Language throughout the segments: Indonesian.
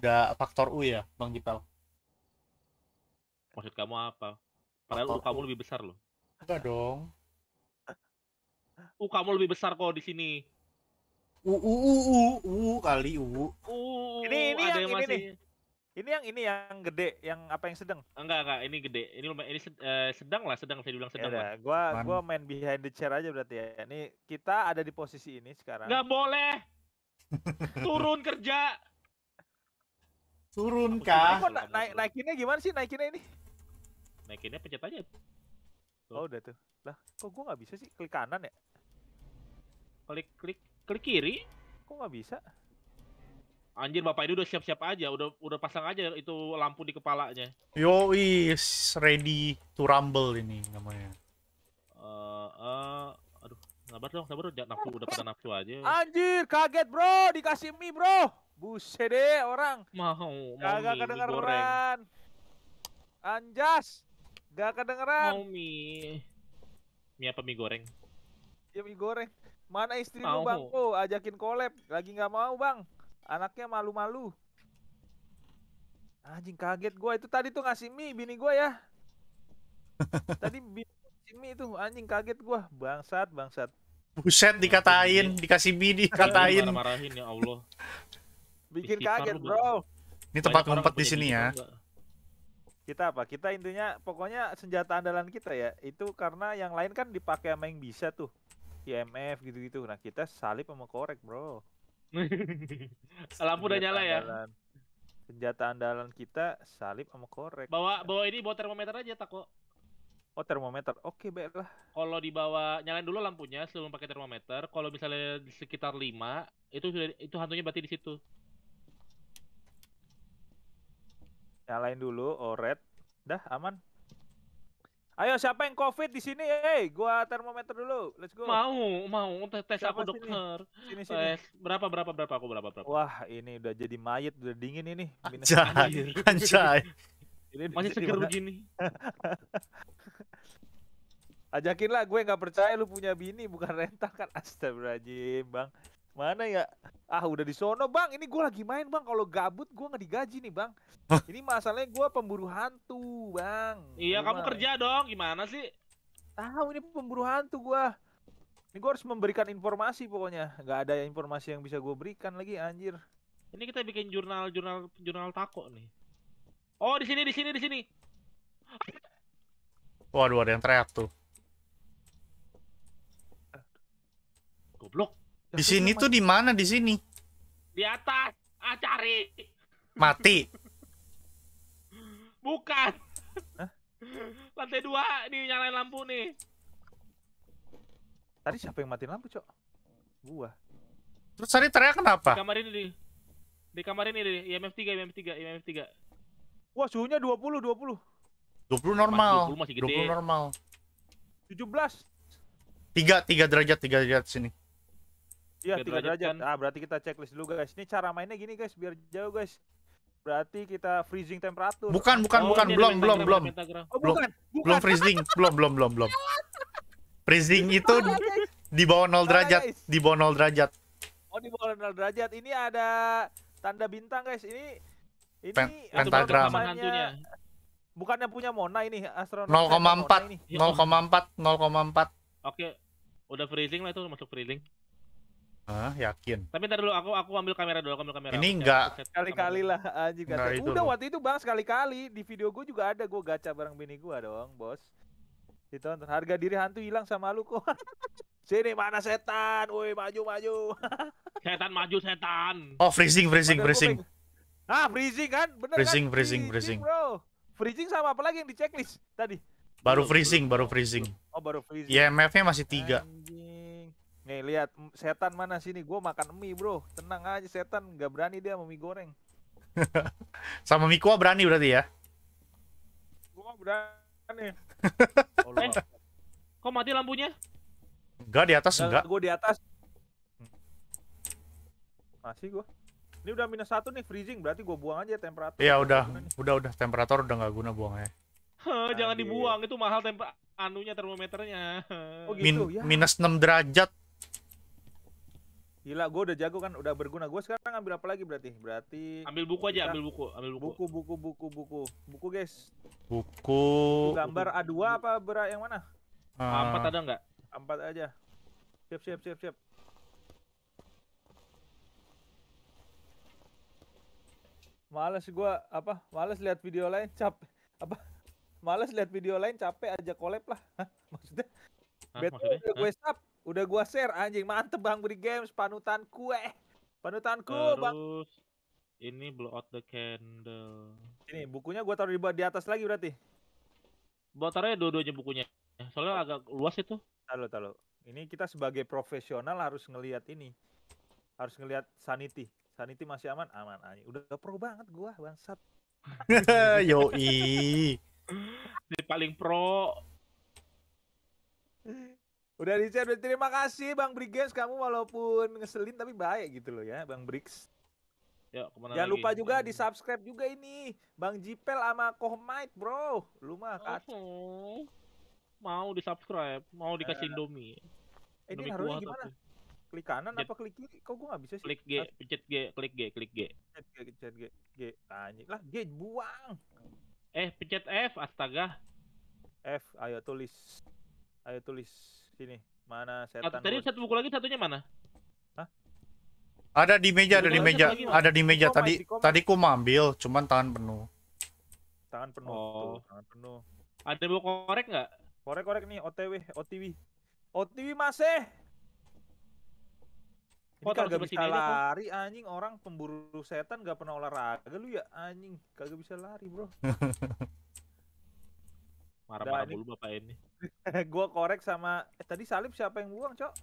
Ada faktor U ya, Bang Jipal? Maksud kamu apa? Padahal U kamu lebih besar loh. Enggak dong. U kamu lebih besar kok di sini. U u u u u kali u. u, u ini ini ada yang, yang ini masih... nih ini yang ini yang gede, yang apa yang sedang? Enggak enggak, ini gede. Ini lumayan ini eh, sedang lah, sedang saya bilang sedang Ya, Gua Man. gua main behind the chair aja berarti ya. Ini kita ada di posisi ini sekarang. Enggak boleh. Turun kerja. Turun kah? Na naik naikinnya gimana sih naikinnya ini? Naikinnya pencet aja. Tuh. Oh udah tuh. Lah, kok gua nggak bisa sih klik kanan ya? Klik klik klik kiri? Kok nggak bisa? Anjir bapak ini udah siap-siap aja, udah udah pasang aja itu lampu di kepalanya. Yo is ready to rumble ini namanya. Uh, uh, aduh, sabar dong, sabar dong, nafsu udah pada nafsu aja. Anjir, kaget bro, dikasih mie bro. Buset deh orang. Mau, mau Gak kedengeran. Anjas, gak kedengeran. Mau mie. Mie apa mie goreng? Ya mie goreng. Mana istri mau. lu bang? Oh, ajakin collab. Lagi nggak mau bang. Anaknya malu-malu. Anjing kaget gue itu tadi tuh ngasih mie bini gue ya. tadi bini ngasih mie itu anjing kaget gue Bangsat, bangsat. Buset dikatain, dikasih mie dikatain. marahin ya Allah. Bikin kaget, Bro. Ini tempat ngumpet di sini gitu ya. kita apa kita intinya pokoknya senjata andalan kita ya itu karena yang lain kan dipakai sama yang bisa tuh IMF gitu-gitu nah kita salib sama korek bro Lampu udah nyala ya. Andalan. Senjata andalan kita salib sama korek. Bawa bawa ini bawa termometer aja tako. Oh termometer, oke okay, baiklah. Kalau dibawa nyalain dulu lampunya sebelum pakai termometer. Kalau misalnya sekitar lima, itu sudah itu hantunya berarti di situ. Nyalain dulu, oh red, Dah aman. Ayo siapa yang covid di sini? Eh, hey, gua termometer dulu. Let's go. Mau, mau oh, tes tes aku dokter. Sini sini. Eh, berapa berapa berapa aku berapa berapa. Wah, ini udah jadi mayat, udah dingin ini. anjay. Anjay. ini masih seger begini. Ajakin lah, gue nggak percaya lu punya bini bukan rental kan. Astagfirullahaladzim, Bang mana ya ah udah di sono bang ini gua lagi main bang kalau gabut gua nggak digaji nih bang ini masalahnya gua pemburu hantu bang iya Gimana? kamu kerja dong gimana sih Ah, ini pemburu hantu gua. ini gua harus memberikan informasi pokoknya nggak ada informasi yang bisa gua berikan lagi anjir ini kita bikin jurnal jurnal jurnal tako nih oh di sini di sini di sini waduh ada yang teriak tuh Di sini tuh di mana di sini? Di atas. Ah, cari. Mati. Bukan. Hah? Lantai dua nih nyalain lampu nih. Tadi siapa yang matiin lampu, Cok? Gua. Terus tadi teriak kenapa? Di kamar ini di. Di kamar ini di IMF 3, IMF 3, IMF 3. Wah, suhunya 20, 20. 20 normal. 20 masih gede. 20 normal. 17. 3 3 derajat, 3 derajat sini. Iya, tiga derajat. Ah, berarti kita checklist dulu guys. Ini cara mainnya gini guys, biar jauh guys. Berarti kita freezing temperatur. Bukan, bukan, oh, bukan, belum, belum, belum. Oh, belum Belum freezing, belum, belum, belum, belum. Freezing itu di bawah 0 derajat, di bawah 0 derajat. Oh, di bawah 0 derajat. Ini ada tanda bintang guys. Ini ini Pen pentagram. Bukannya, yang punya Mona ini astronot. 0,4, 0,4, 0,4. Oke, udah freezing lah itu masuk freezing. Hah, yakin. Tapi ntar dulu aku aku ambil kamera dulu, aku ambil kamera. Ini enggak kali-kali lah ah, anjing gacha. itu Udah loh. waktu itu Bang sekali-kali di video gue juga ada gue gacha bareng bini gue dong, Bos. Ditonton gitu, harga diri hantu hilang sama lu kok. Sini mana setan? Woi, maju maju. setan maju setan. Oh, freezing freezing Padahal freezing. Ah, freezing kan? Bener kan? freezing, kan? Freezing freezing freezing. Bro. Freezing sama apa lagi yang di checklist tadi? Baru freezing, baru freezing. Oh, baru freezing. Ya, IMF-nya masih tiga. Nih lihat setan mana sini? Gue makan mie bro. Tenang aja setan, nggak berani dia sama mie goreng. sama mie kuah berani berarti ya? Gue mah berani. oh, eh, kok mati lampunya? Enggak di atas enggak. enggak. Gue di atas. Masih gue. Ini udah minus satu nih freezing, berarti gue buang aja temperatur. Iya udah, udah udah temperatur udah nggak guna buang buangnya. Jangan dibuang, itu mahal tempat anunya termometernya. Oh gitu Min ya. Minus 6 derajat Gila, gue udah jago kan, udah berguna. Gue sekarang ambil apa lagi berarti? Berarti ambil buku aja, ambil buku, ambil buku. Buku, buku, buku, buku, buku, guys. Buku. gambar a dua apa berat yang mana? Ah. empat A4 ada nggak? a aja. Siap, siap, siap, siap. Males gue apa? Males lihat video lain cap apa? Males lihat video lain capek aja collab lah. Hah, maksudnya? Hah, maksudnya? Gue stop Udah gua share anjing, mantep Bang beri Games, panutan kue. Panutanku, Terus, Bang. ini blow out the candle. Ini bukunya gua taruh di, di atas lagi berarti. Gua taruhnya dua-duanya bukunya. Soalnya agak luas itu. halo halo Ini kita sebagai profesional harus ngelihat ini. Harus ngelihat sanity. Sanity masih aman, aman aja. Udah pro banget gua, bangsat. Yoi. Ini paling pro. Udah di share. Terima kasih Bang Brigens kamu walaupun ngeselin tapi baik gitu loh ya Bang Briggs. Ya, kemana Jangan lagi? lupa juga di subscribe juga ini Bang Jipel sama Kohmite bro. Lu mah kacau. mau di subscribe, mau dikasih eh, Indomie. Eh, ini harusnya gimana? Tapi... Klik kanan Jet. apa klik kiri? Kok gua nggak bisa sih? Klik G, pencet G, klik G, klik G. Pencet G, pencet G, G. tanya lah, G buang. Eh, pencet F, astaga. F, ayo tulis. Ayo tulis. Sini. Mana setan? Satu, tadi satu buku lagi satunya mana? Hah? Ada di meja, ada di meja. ada di meja tadi. Tadi ku ambil, cuman tangan penuh. Tangan penuh. Oh. Tuh, tangan penuh. Ada buku korek nggak? Korek-korek nih, OTW, OTW. OTW masih. Ini oh, kagak bisa lari ini, anjing orang pemburu setan gak pernah olahraga lu ya anjing kagak bisa lari bro Marah-marah mulu Bapak ini. gua korek sama eh, tadi salib siapa yang buang, Cok?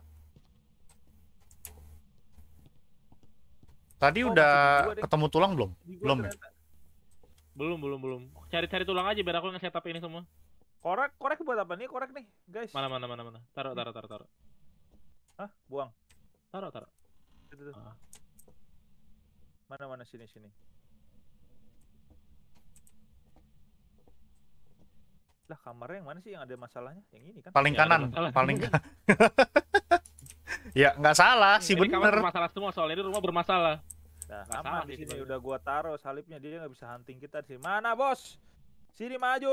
Tadi oh, udah ketemu tulang belum? Belum ya? Belum, belum, belum. Cari-cari tulang aja biar aku nge-setup ini semua. Korek, korek buat apa nih? Korek nih, guys. Mana, mana, mana, mana. Taruh, taruh, taruh, taruh. Hah? Buang. Taruh, taruh. Itu tuh. Ah. Mana, mana, sini, sini. lah kamarnya yang mana sih yang ada masalahnya yang ini kan paling ya, kanan paling iya. kanan ya nggak salah sih bener kamar masalah semua soalnya di rumah bermasalah nah, sama di sini udah gua taruh salibnya dia nggak bisa hunting kita di mana bos sini maju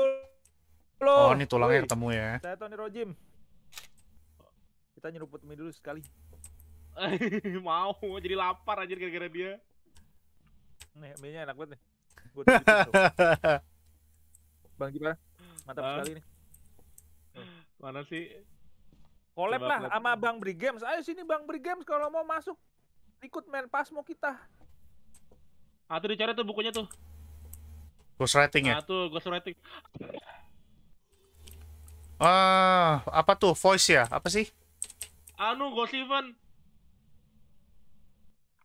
lo oh ini tulangnya ketemu ya saya Tony Rojim kita nyeruput mie dulu sekali mau jadi lapar aja gara-gara dia nih mie nya enak banget nih Bang gimana? mantap uh. sekali nih. Mana sih? Collab lah sama Bang Brigames. Ayo sini Bang Brigames kalau mau masuk ikut main pas mau kita. Ah tuh dicari tuh bukunya tuh. Ghostwriting ya? Ah tuh ghostwriting. Ah, apa tuh voice ya? Apa sih? Anu Ghost Event.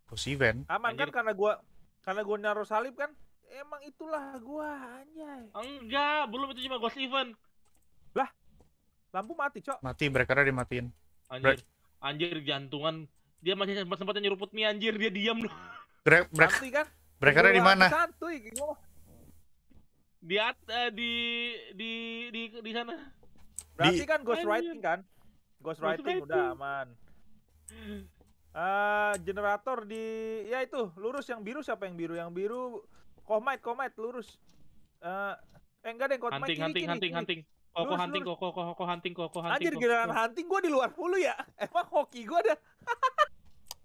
Ghost Event. Aman kan Anjir. kan karena gua karena gua naruh salib kan? emang itulah gua anjay. Enggak, belum itu cuma ghost event. Lah. Lampu mati, Cok. Mati, breakernya dimatiin. Anjir. Break. Anjir jantungan. Dia masih sempat-sempatnya nyeruput mie anjir, dia diam loh. Break, kan? Breakernya di mana? Santuy, di at, uh, di di di di sana. Berarti di... kan writing kan? ghost ghost udah aman. Uh, generator di ya itu lurus yang biru siapa yang biru yang biru komet komet lurus. Uh, eh enggak deh, yang hunting, hunting, hunting, hunting. Koko hunting, kok, koko, koko, koko hunting, koko hunting. Anjir, giliran hunting gua di luar mulu ya. Emang hoki gua ada.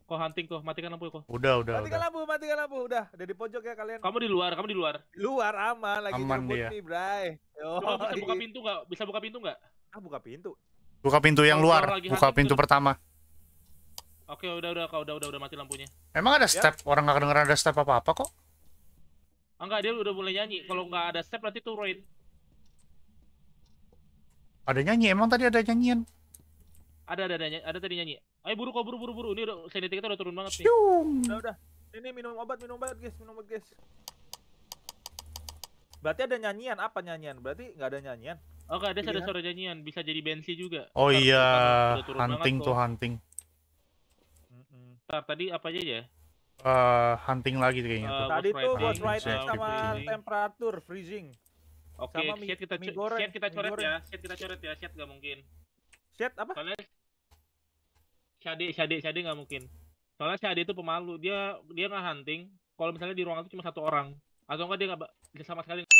kok hunting kok, matikan lampu kok. Udah, udah. Matikan udah. lampu, matikan lampu, udah. Udah di pojok ya kalian. Kamu di luar, kamu di luar. luar aman lagi aman dia. nih, Bray. oh, bisa iya. buka pintu nggak? Bisa buka pintu nggak? Ah, buka pintu. Buka pintu yang luar, buka pintu pertama. Oke, udah udah kau udah udah udah mati lampunya. Emang ada ya. step? Ya. Orang nggak kedengeran ada step apa-apa kok. Enggak, dia udah mulai nyanyi. Kalau nggak ada step nanti turun. Ada nyanyi, emang tadi ada nyanyian? Ada, ada, ada, ada tadi nyanyi. Ayo buru kok, buru, buru, buru. Ini udah, sanity kita udah turun banget nih. Siung. Udah, udah. Ini minum obat, minum obat guys, minum obat guys. Berarti ada nyanyian, apa nyanyian? Berarti nggak ada nyanyian. Oke, ada ada suara nyanyian, bisa jadi bensi juga. Oh Ntar, iya, hunting tuh hunting. tar tadi apa aja ya? uh, hunting lagi kayaknya. Uh, Tadi tuh buat rider sama freezing. Gitu. temperatur freezing. Oke, okay, shit kita mie goreng, shit kita coret ya, shit kita coret ya, shit nggak mungkin. Shit apa? Soalnya Shadi, Shadi, Shadi nggak mungkin. Soalnya Shadi itu pemalu, dia dia nggak hunting. Kalau misalnya di ruangan itu cuma satu orang, atau enggak dia nggak sama sekali